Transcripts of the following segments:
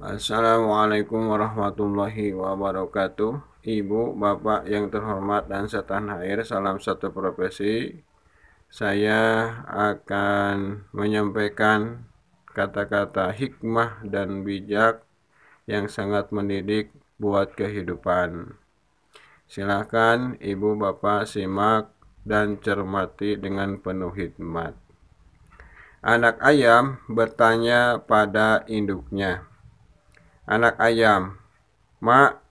Assalamualaikum warahmatullahi wabarakatuh Ibu, Bapak yang terhormat dan setan air Salam satu profesi Saya akan menyampaikan kata-kata hikmah dan bijak Yang sangat mendidik buat kehidupan Silakan Ibu, Bapak simak dan cermati dengan penuh hikmat Anak ayam bertanya pada induknya, anak ayam. Mak,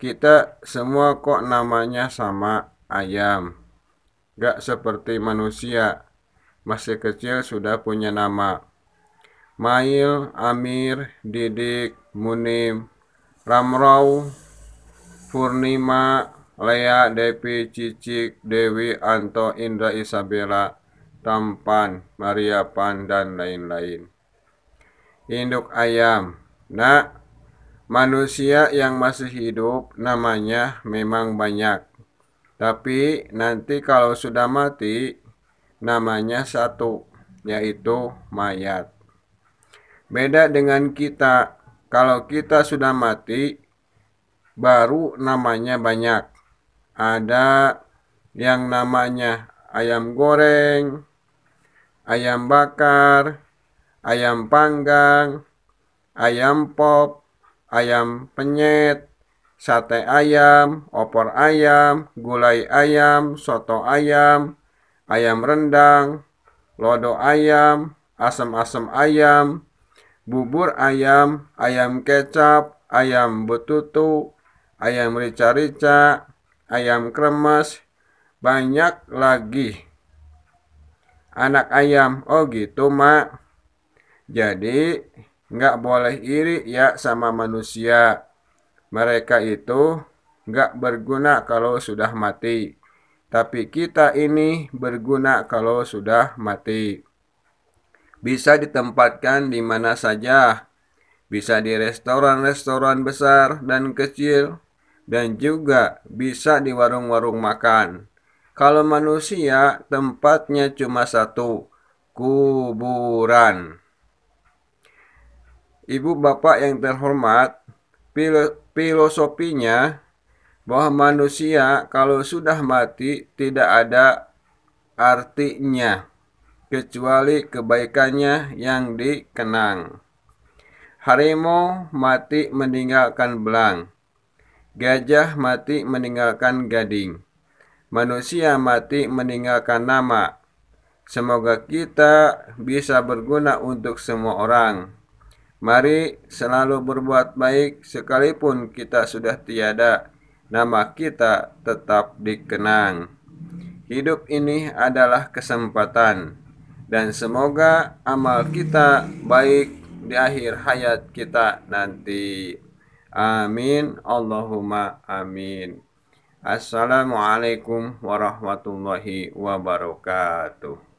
kita semua kok namanya sama ayam. Gak seperti manusia, masih kecil sudah punya nama. Mail, Amir, Didik, Munim, Ramrau, Furnima, Lea, Depi, Cicik, Dewi, Anto, Indra, Isabella, Tampan, Maria Pan, dan lain-lain. Induk ayam. Nak, Manusia yang masih hidup namanya memang banyak. Tapi nanti kalau sudah mati namanya satu, yaitu mayat. Beda dengan kita, kalau kita sudah mati baru namanya banyak. Ada yang namanya ayam goreng, ayam bakar, ayam panggang, ayam pop, ayam penyet, sate ayam, opor ayam, gulai ayam, soto ayam, ayam rendang, lodo ayam, asam-asam ayam, bubur ayam, ayam kecap, ayam betutu, ayam rica-rica, ayam kremes, banyak lagi. Anak ayam, oh gitu mak. Jadi nggak boleh iri ya sama manusia. Mereka itu nggak berguna kalau sudah mati. Tapi kita ini berguna kalau sudah mati. Bisa ditempatkan di mana saja. Bisa di restoran-restoran besar dan kecil. Dan juga bisa di warung-warung makan. Kalau manusia tempatnya cuma satu, kuburan. Ibu bapak yang terhormat, filo filosofinya bahwa manusia kalau sudah mati tidak ada artinya kecuali kebaikannya yang dikenang. Harimau mati meninggalkan belang. Gajah mati meninggalkan gading. Manusia mati meninggalkan nama. Semoga kita bisa berguna untuk semua orang. Mari selalu berbuat baik sekalipun kita sudah tiada. Nama kita tetap dikenang. Hidup ini adalah kesempatan dan semoga amal kita baik di akhir hayat kita nanti. Amin. Allahumma amin. Assalamualaikum warahmatullahi wabarakatuh.